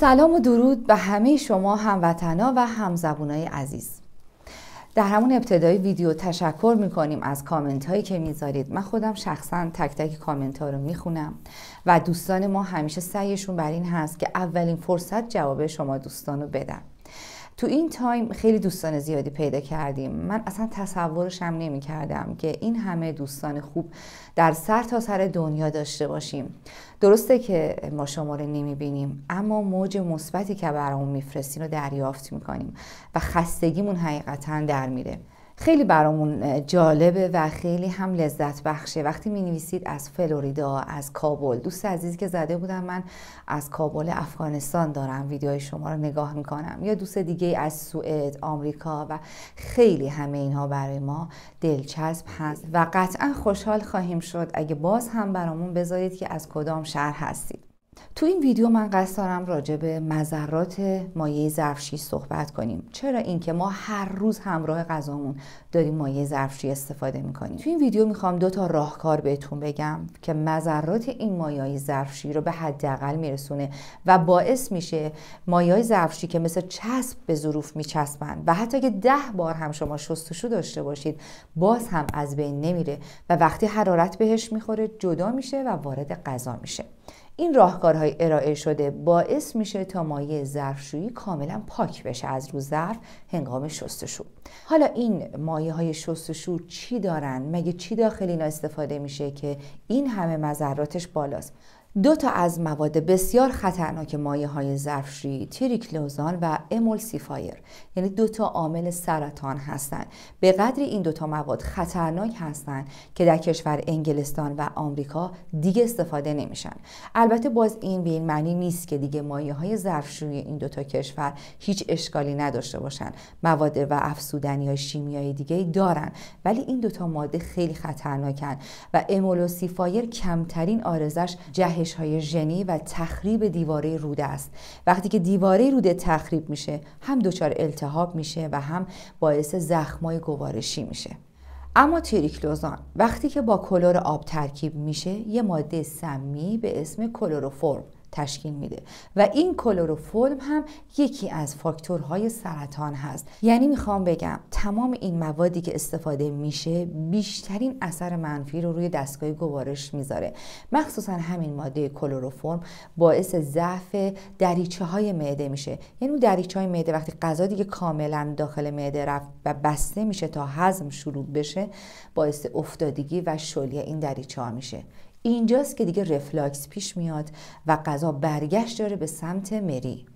سلام و درود به همه شما هموطنا و همزبونای عزیز در همون ابتدای ویدیو تشکر میکنیم از کامنت هایی که میذارید من خودم شخصا تک تک کامنت ها رو میخونم و دوستان ما همیشه سعیشون بر این هست که اولین فرصت جواب شما دوستان رو بدن تو این تایم خیلی دوستان زیادی پیدا کردیم من اصلا تصورش هم نمی کردم که این همه دوستان خوب در سر تا سر دنیا داشته باشیم درسته که ما شما رو نمی بینیم اما موج مثبتی که برامون میفرستین رو دریافت میکنیم و خستگیمون حقیقتا در میره خیلی برامون جالبه و خیلی هم لذت بخشه وقتی می نویسید از فلوریدا از کابل دوست عزیزی که زده بودم من از کابل افغانستان دارم ویدیوهای شما رو نگاه می کنم یا دوست دیگه از سوئد آمریکا و خیلی همه اینها برای ما دلچسب هست و قطعا خوشحال خواهیم شد اگه باز هم برامون بذارید که از کدام شهر هستید تو این ویدیو من قصد دارم راجع به مذرات مایه ظرفشی صحبت کنیم چرا اینکه ما هر روز همراه غذامون داریم مایه ظرفشی استفاده میکنیم تو این ویدیو میخوام دو تا راهکار بهتون بگم که مذرات این مایع ظرفشی رو به حداقل میرسونه و باعث میشه مایع ظرفشی که مثل چسب به ظروف میچسبند و حتی اگه ده بار هم شما شستشو داشته باشید باز هم از بین نمیره و وقتی حرارت بهش میخوره جدا میشه و وارد غذا میشه این راهکارهای ارائه شده باعث میشه تا مایع ظرفشویی کاملا پاک بشه از رو ظرف هنگام شستشو حالا این مایه های شستشو چی دارن مگه چی داخل اینا استفاده میشه که این همه مذراتش بالاست دو تا از مواد بسیار خطرناک مایه های ظرفشویی تریکلوزان و امولسیفایر یعنی دو تا عامل سرطان هستند به قدری این دو تا مواد خطرناک هستند که در کشور انگلستان و آمریکا دیگه استفاده نمیشن البته باز این به این معنی نیست که دیگه مایه های ظرفشویی این دو تا کشور هیچ اشکالی نداشته باشن مواد و افسودنی های شیمیایی دیگه دارن ولی این دو تا ماده خیلی خطرناکن و امولسیفایر کمترین آرزش جه جهش های ژنی و تخریب دیواره روده است وقتی که دیواره روده تخریب میشه هم دچار التهاب میشه و هم باعث زخمای گوارشی میشه اما تریکلوزان وقتی که با کلور آب ترکیب میشه یه ماده سمی به اسم کلوروفورم تشکیل میده و این کلوروفرم هم یکی از فاکتورهای سرطان هست یعنی میخوام بگم تمام این موادی که استفاده میشه بیشترین اثر منفی رو روی دستگاه گوارش میذاره مخصوصا همین ماده کلوروفرم باعث ضعف دریچه های معده میشه یعنی اون دریچه های معده وقتی غذا دیگه کاملا داخل معده رفت و بسته میشه تا هضم شروع بشه باعث افتادگی و شلی این دریچه ها میشه اینجاست که دیگه رفلاکس پیش میاد و غذا برگشت داره به سمت مری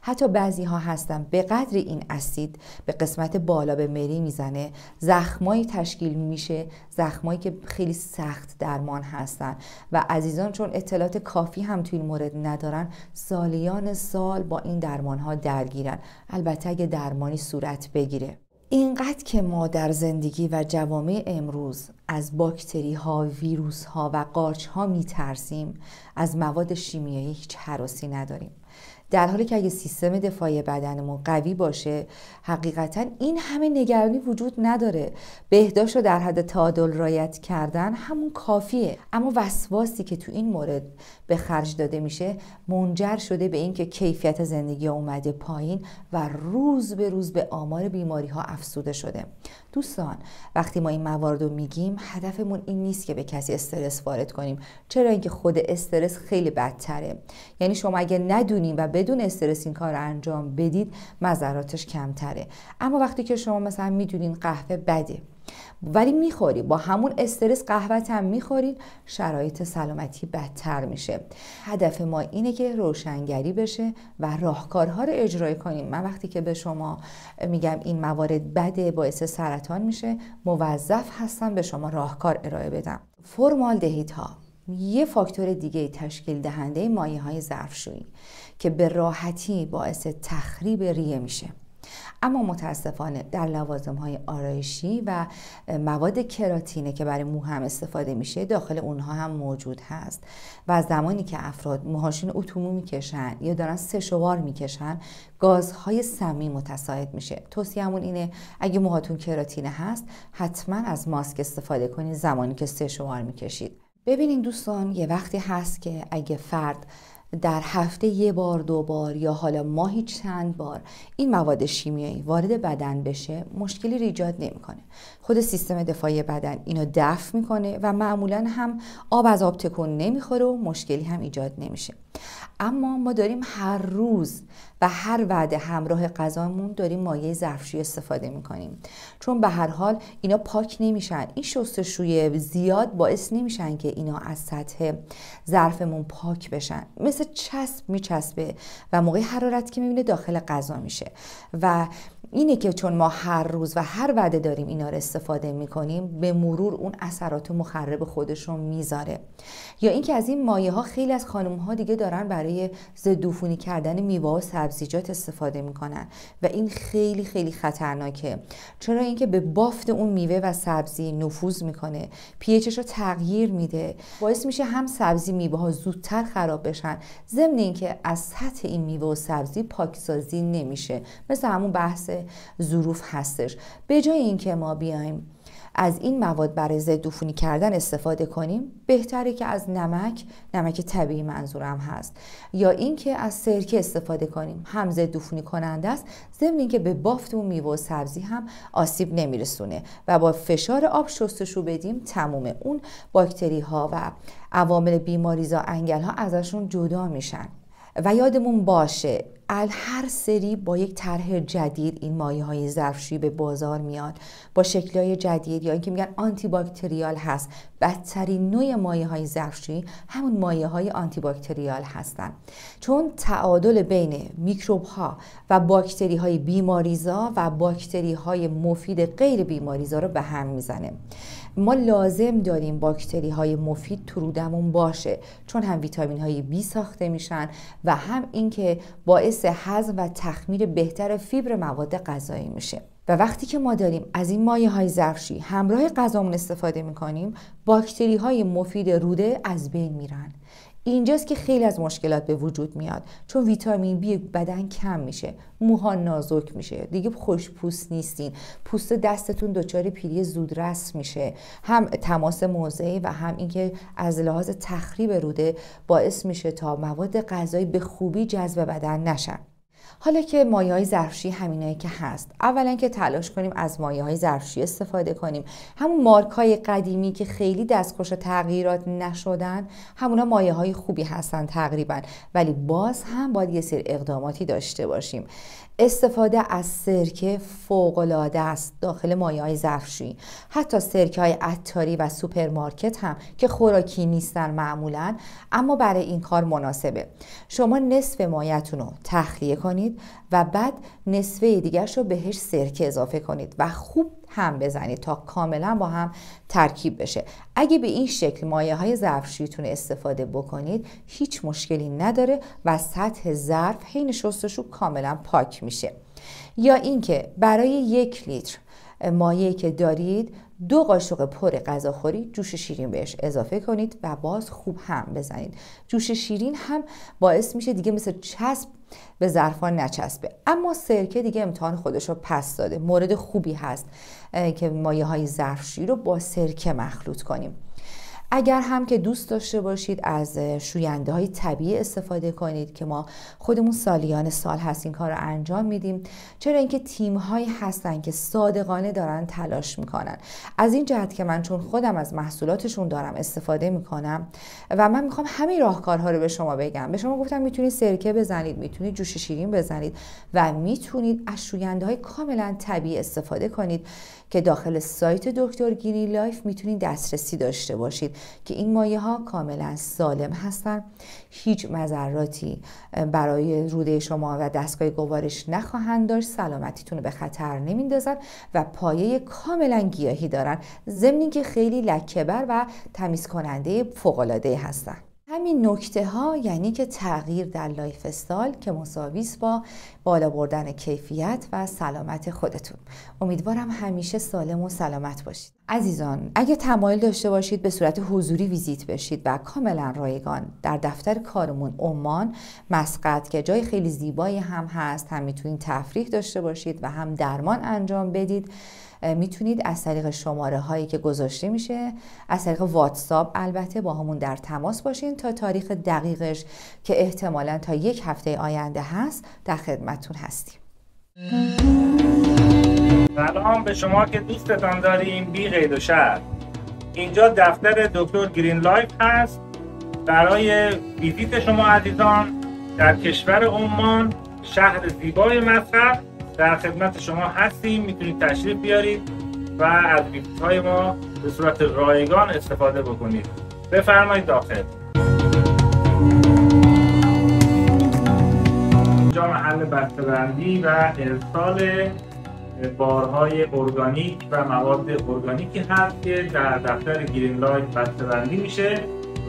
حتی بعضی ها هستن به قدر این اسید به قسمت بالا به مری میزنه زخمایی تشکیل میشه زخمایی که خیلی سخت درمان هستن و عزیزان چون اطلاعات کافی هم توی این مورد ندارن سالیان سال با این درمان ها درگیرن البته اگه درمانی صورت بگیره اینقدر که ما در زندگی و جوامع امروز از باکتری ها، ویروس ها و قارچ ها میترسیم از مواد شیمیایی هیچ حراسی نداریم در حالی که اگه سیستم دفاعی بدنمون قوی باشه حقیقتا این همه نگرانی وجود نداره بهداشت رو در حد تعادل رایت کردن همون کافیه اما وسواسی که تو این مورد به خرج داده میشه منجر شده به اینکه کیفیت زندگی اومده پایین و روز به روز به آمار بیماری ها افسوده شده دوستان وقتی ما این موارد رو میگیم هدفمون این نیست که به کسی استرس وارد کنیم چرا اینکه خود استرس خیلی بدتره یعنی شما اگه ندونیم و بدون استرس این کار رو انجام بدید مذراتش کمتره اما وقتی که شما مثلا میدونین قهوه بده ولی میخوری با همون استرس قهوت هم میخورید شرایط سلامتی بدتر میشه هدف ما اینه که روشنگری بشه و راهکارها رو اجرای کنیم من وقتی که به شما میگم این موارد بده باعث سرطان میشه موظف هستم به شما راهکار ارائه بدم فرمال دهید ها یه فاکتور دیگه تشکیل دهنده مایه های ظرفشویی که به راحتی باعث تخریب ریه میشه اما متاسفانه در لوازم های آرایشی و مواد کراتینه که برای مو هم استفاده میشه داخل اونها هم موجود هست و زمانی که افراد موهاشون اتومو میکشن یا دارن سشوار میکشن گازهای سمی متساعد میشه توصیهمون اینه اگه موهاتون کراتینه هست حتما از ماسک استفاده کنید زمانی که سشوار میکشید ببینین دوستان یه وقتی هست که اگه فرد در هفته یه بار دو بار یا حالا ماهی چند بار این مواد شیمیایی وارد بدن بشه مشکلی ایجاد نمیکنه خود سیستم دفاعی بدن اینو دفع میکنه و معمولا هم آب از آب تکون نمیخوره و مشکلی هم ایجاد نمیشه اما ما داریم هر روز و هر وعده همراه غذامون داریم مایه ظرفشویی استفاده میکنیم چون به هر حال اینا پاک نمیشن این شستشوی زیاد باعث نمیشن که اینا از سطح ظرفمون پاک بشن مثل چسب میچسبه و موقع حرارت که میبینه داخل غذا میشه و اینه که چون ما هر روز و هر وعده داریم اینا رو استفاده میکنیم به مرور اون اثرات مخرب خودش رو میذاره یا اینکه از این مایه ها خیلی از خانم ها دیگه دارن برای ضدعفونی کردن میوه و سبزیجات استفاده میکنن و این خیلی خیلی خطرناکه چرا اینکه به بافت اون میوه و سبزی نفوذ میکنه پیچش رو تغییر میده باعث میشه هم سبزی میوه ها زودتر خراب بشن ضمن اینکه از سطح این میوه و سبزی پاکسازی نمیشه مثل همون بحث ظروف هستش به جای اینکه ما بیایم از این مواد برای ضد کردن استفاده کنیم بهتره که از نمک نمک طبیعی منظورم هست یا اینکه از سرکه استفاده کنیم هم ضد عفونی کننده است ضمن اینکه به بافت و میوه و سبزی هم آسیب نمیرسونه و با فشار آب شستشو بدیم تموم اون باکتری ها و عوامل بیماریزا انگل ها ازشون جدا میشن و یادمون باشه هر سری با یک طرح جدید این مایه های ظرفشویی به بازار میاد با شکل های جدید یا اینکه میگن آنتی باکتریال هست بدترین نوع مایه های ظرفشویی همون مایه های آنتی باکتریال هستن چون تعادل بین میکروب ها و باکتری های بیماریزا و باکتری های مفید غیر بیماریزا رو به هم میزنه ما لازم داریم باکتری های مفید تو باشه چون هم ویتامین های بی ساخته میشن و هم اینکه باعث باعث هضم و تخمیر بهتر فیبر مواد غذایی میشه و وقتی که ما داریم از این مایه های ظرفشی همراه غذامون استفاده میکنیم باکتری های مفید روده از بین میرن اینجاست که خیلی از مشکلات به وجود میاد چون ویتامین بی بدن کم میشه موها نازک میشه دیگه خوش پوست نیستین پوست دستتون دچار پیری زودرس میشه هم تماس موضعی و هم اینکه از لحاظ تخریب روده باعث میشه تا مواد غذایی به خوبی جذب بدن نشن حالا که مایه های ظرفشویی همینایی که هست اولا که تلاش کنیم از مایه های ظرفشویی استفاده کنیم همون مارک های قدیمی که خیلی دستخوش تغییرات نشدن همونا مایه های خوبی هستن تقریبا ولی باز هم باید یه سری اقداماتی داشته باشیم استفاده از سرکه العاده است داخل مایه های ظرفشویی حتی سرکه های عطاری و سوپرمارکت هم که خوراکی نیستن معمولا اما برای این کار مناسبه شما نصف مایتون رو تخلیه کنید و بعد نصفه دیگرش رو بهش سرکه اضافه کنید و خوب هم بزنید تا کاملا با هم ترکیب بشه اگه به این شکل مایه های ظرفشویتون استفاده بکنید هیچ مشکلی نداره و سطح ظرف حین شستشو کاملا پاک میشه یا اینکه برای یک لیتر مایعی که دارید دو قاشق پر غذاخوری جوش شیرین بهش اضافه کنید و باز خوب هم بزنید جوش شیرین هم باعث میشه دیگه مثل چسب به ظرفا نچسبه اما سرکه دیگه امتحان خودش رو پس داده مورد خوبی هست که مایه های ظرفشی رو با سرکه مخلوط کنیم اگر هم که دوست داشته باشید از شوینده های طبیعی استفاده کنید که ما خودمون سالیان سال هست این کار رو انجام میدیم چرا اینکه تیم هایی هستن که صادقانه دارن تلاش میکنن از این جهت که من چون خودم از محصولاتشون دارم استفاده میکنم و من میخوام همین راهکارها رو به شما بگم به شما گفتم میتونید سرکه بزنید میتونید جوش شیرین بزنید و میتونید از شوینده های کاملا طبیعی استفاده کنید که داخل سایت دکتر گیری لایف میتونید دسترسی داشته باشید که این مایه ها کاملا سالم هستن هیچ مذراتی برای روده شما و دستگاه گوارش نخواهند داشت سلامتیتون رو به خطر نمیندازن و پایه کاملا گیاهی دارن ضمن که خیلی لکهبر و تمیز کننده فوق هستن همین نکته ها یعنی که تغییر در لایف سال که مساویس با بالا بردن کیفیت و سلامت خودتون امیدوارم همیشه سالم و سلامت باشید عزیزان اگه تمایل داشته باشید به صورت حضوری ویزیت بشید و کاملا رایگان در دفتر کارمون عمان مسقط که جای خیلی زیبایی هم هست هم میتونید تفریح داشته باشید و هم درمان انجام بدید میتونید از طریق شماره هایی که گذاشته میشه از طریق واتساپ البته با همون در تماس باشین تا تاریخ دقیقش که احتمالا تا یک هفته آینده هست در خدمتتون هستیم سلام به شما که دوستتان داریم بی قید و شر اینجا دفتر دکتر گرین لایف هست برای ویزیت شما عزیزان در کشور عمان شهر زیبای مصر در خدمت شما هستیم میتونید تشریف بیارید و از های ما به صورت رایگان استفاده بکنید بفرمایید داخل اینجا محل بسته‌بندی و ارسال بارهای ارگانیک و مواد ارگانیکی هست که در دفتر گرین لایت بسته‌بندی میشه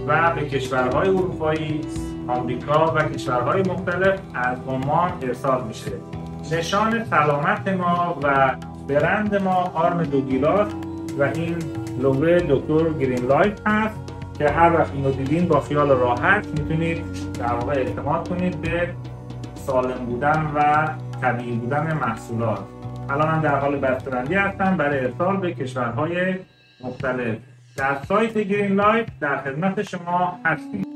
و به کشورهای اروپایی، آمریکا و کشورهای مختلف از عمان ارسال میشه. نشان سلامت ما و برند ما آرم دو گیلاس و این لوگوی دکتر گرین لایف هست که هر وقت اینو دیدین با خیال راحت میتونید در واقع اعتماد کنید به سالم بودن و طبیعی بودن محصولات الان هم در حال بسترندی هستم برای ارسال به کشورهای مختلف در سایت گرین لایف در خدمت شما هستیم